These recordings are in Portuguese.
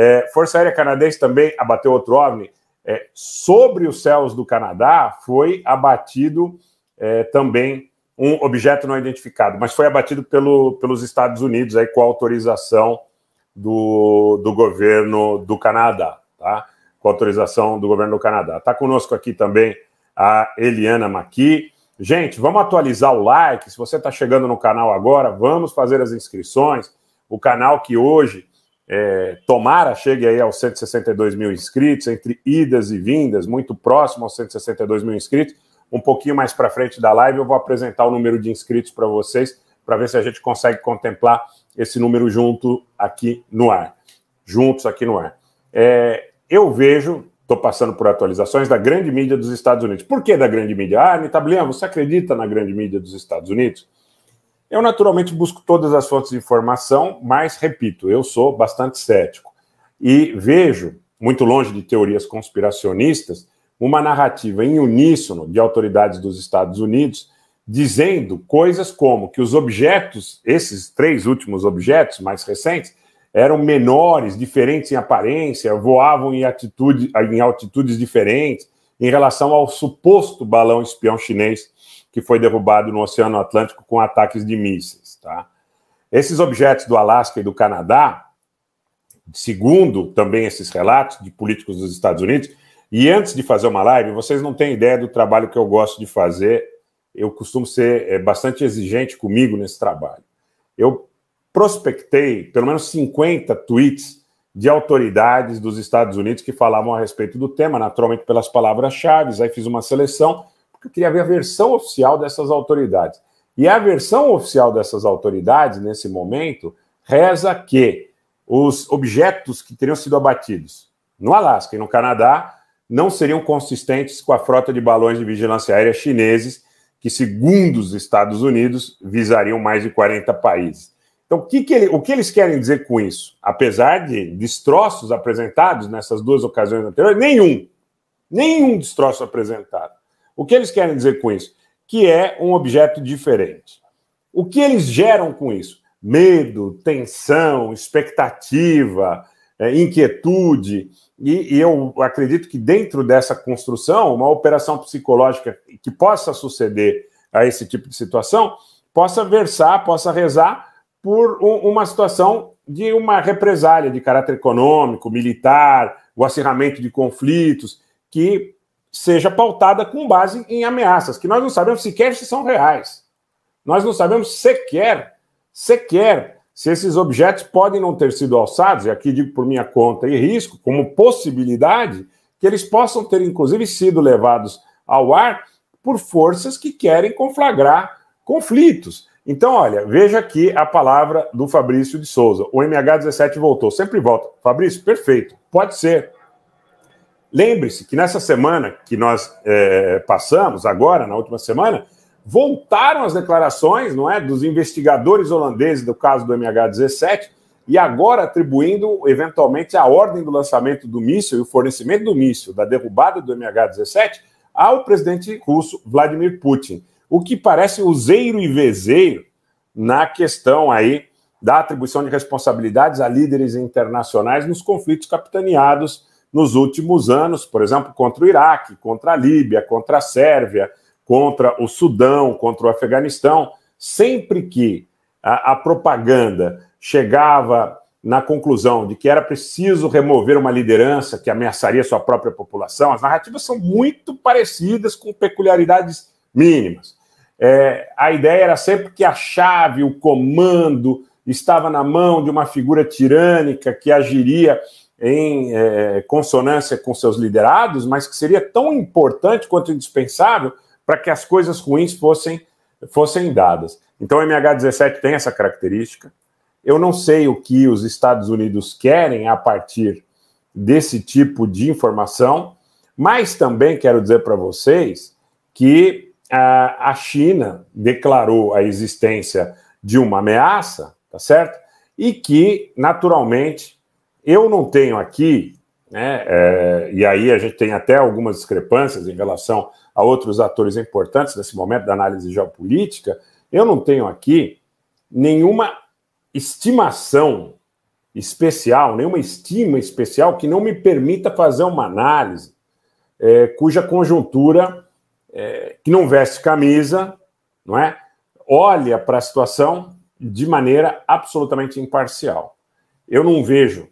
É, Força Aérea Canadense também abateu outro OVNI. É, sobre os céus do Canadá foi abatido é, também um objeto não identificado, mas foi abatido pelo, pelos Estados Unidos aí com autorização do, do governo do Canadá, tá? Com autorização do governo do Canadá. Está conosco aqui também a Eliana Maqui. Gente, vamos atualizar o like. Se você está chegando no canal agora, vamos fazer as inscrições. O canal que hoje é, tomara chegue aí aos 162 mil inscritos, entre idas e vindas, muito próximo aos 162 mil inscritos. Um pouquinho mais para frente da live, eu vou apresentar o número de inscritos para vocês, para ver se a gente consegue contemplar esse número junto aqui no ar. Juntos aqui no ar. É, eu vejo, estou passando por atualizações da grande mídia dos Estados Unidos. Por que da grande mídia? Ah, Nitablian, você acredita na grande mídia dos Estados Unidos? Eu, naturalmente, busco todas as fontes de informação, mas, repito, eu sou bastante cético. E vejo, muito longe de teorias conspiracionistas, uma narrativa em uníssono de autoridades dos Estados Unidos dizendo coisas como que os objetos, esses três últimos objetos mais recentes, eram menores, diferentes em aparência, voavam em, atitude, em altitudes diferentes em relação ao suposto balão espião chinês que foi derrubado no Oceano Atlântico com ataques de mísseis. Tá? Esses objetos do Alasca e do Canadá, segundo também esses relatos de políticos dos Estados Unidos, e antes de fazer uma live, vocês não têm ideia do trabalho que eu gosto de fazer. Eu costumo ser é, bastante exigente comigo nesse trabalho. Eu prospectei pelo menos 50 tweets de autoridades dos Estados Unidos que falavam a respeito do tema, naturalmente pelas palavras-chave. Aí fiz uma seleção porque eu queria ver a versão oficial dessas autoridades. E a versão oficial dessas autoridades, nesse momento, reza que os objetos que teriam sido abatidos no Alasca e no Canadá não seriam consistentes com a frota de balões de vigilância aérea chineses, que, segundo os Estados Unidos, visariam mais de 40 países. Então, o que, que, ele, o que eles querem dizer com isso? Apesar de destroços apresentados nessas duas ocasiões anteriores, nenhum, nenhum destroço apresentado. O que eles querem dizer com isso? Que é um objeto diferente. O que eles geram com isso? Medo, tensão, expectativa, é, inquietude. E, e, eu acredito que dentro dessa construção, uma operação psicológica que possa suceder a esse tipo de situação, possa versar, possa rezar por um, uma situação de uma represália de caráter econômico, militar, o acirramento de conflitos, que seja pautada com base em ameaças, que nós não sabemos sequer se são reais. Nós não sabemos sequer, sequer, se esses objetos podem não ter sido alçados, e aqui digo por minha conta e risco, como possibilidade, que eles possam ter, inclusive, sido levados ao ar por forças que querem conflagrar conflitos. Então, olha, veja aqui a palavra do Fabrício de Souza. O MH17 voltou, sempre volta. Fabrício, perfeito, pode ser. Lembre-se que nessa semana que nós é, passamos, agora, na última semana, voltaram as declarações não é, dos investigadores holandeses do caso do MH17 e agora atribuindo, eventualmente, a ordem do lançamento do míssil e o fornecimento do míssil, da derrubada do MH17, ao presidente russo Vladimir Putin. O que parece useiro e vezeiro na questão aí da atribuição de responsabilidades a líderes internacionais nos conflitos capitaneados nos últimos anos, por exemplo, contra o Iraque, contra a Líbia, contra a Sérvia, contra o Sudão, contra o Afeganistão. Sempre que a, a propaganda chegava na conclusão de que era preciso remover uma liderança que ameaçaria sua própria população, as narrativas são muito parecidas com peculiaridades mínimas. É, a ideia era sempre que a chave, o comando, estava na mão de uma figura tirânica que agiria em é, consonância com seus liderados, mas que seria tão importante quanto indispensável para que as coisas ruins fossem, fossem dadas. Então, o MH17 tem essa característica. Eu não sei o que os Estados Unidos querem a partir desse tipo de informação, mas também quero dizer para vocês que a, a China declarou a existência de uma ameaça, tá certo? E que, naturalmente, eu não tenho aqui, né, é, e aí a gente tem até algumas discrepâncias em relação a outros atores importantes nesse momento da análise geopolítica, eu não tenho aqui nenhuma estimação especial, nenhuma estima especial que não me permita fazer uma análise é, cuja conjuntura é, que não veste camisa, não é, olha para a situação de maneira absolutamente imparcial. Eu não vejo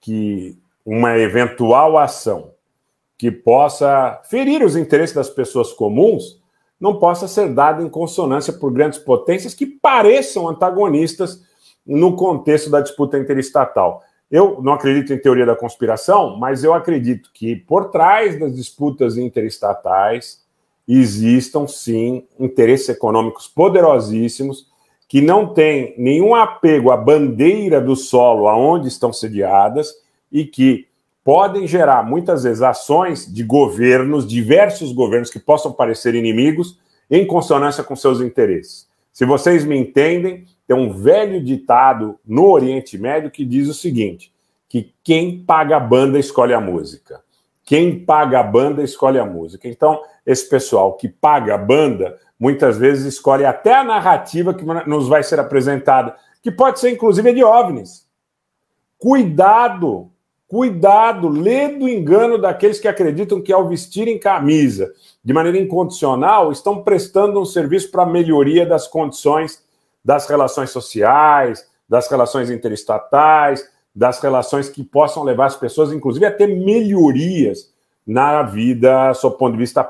que uma eventual ação que possa ferir os interesses das pessoas comuns não possa ser dada em consonância por grandes potências que pareçam antagonistas no contexto da disputa interestatal. Eu não acredito em teoria da conspiração, mas eu acredito que por trás das disputas interestatais existam sim interesses econômicos poderosíssimos que não tem nenhum apego à bandeira do solo aonde estão sediadas e que podem gerar muitas vezes ações de governos, diversos governos que possam parecer inimigos, em consonância com seus interesses. Se vocês me entendem, tem um velho ditado no Oriente Médio que diz o seguinte: que quem paga a banda escolhe a música. Quem paga a banda escolhe a música. Então, esse pessoal que paga a banda muitas vezes escolhe até a narrativa que nos vai ser apresentada, que pode ser inclusive de OVNIs. Cuidado, cuidado, lê do engano daqueles que acreditam que ao vestirem camisa de maneira incondicional estão prestando um serviço para a melhoria das condições das relações sociais, das relações interestatais, das relações que possam levar as pessoas, inclusive, a ter melhorias na vida, sob o ponto de vista